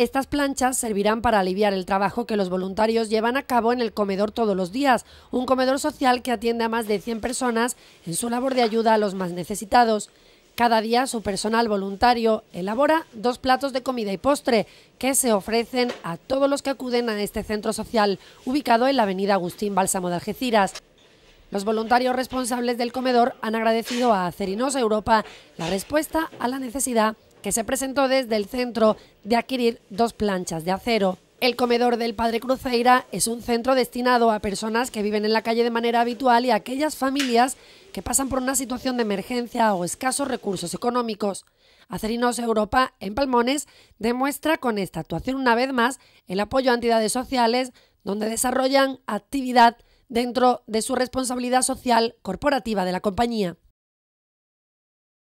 Estas planchas servirán para aliviar el trabajo que los voluntarios llevan a cabo en el comedor todos los días, un comedor social que atiende a más de 100 personas en su labor de ayuda a los más necesitados. Cada día su personal voluntario elabora dos platos de comida y postre que se ofrecen a todos los que acuden a este centro social, ubicado en la avenida Agustín Bálsamo de Algeciras. Los voluntarios responsables del comedor han agradecido a Cerinosa Europa la respuesta a la necesidad que se presentó desde el centro de adquirir dos planchas de acero. El comedor del Padre Cruzeira es un centro destinado a personas que viven en la calle de manera habitual y a aquellas familias que pasan por una situación de emergencia o escasos recursos económicos. Acerinos Europa en Palmones demuestra con esta actuación una vez más el apoyo a entidades sociales donde desarrollan actividad dentro de su responsabilidad social corporativa de la compañía.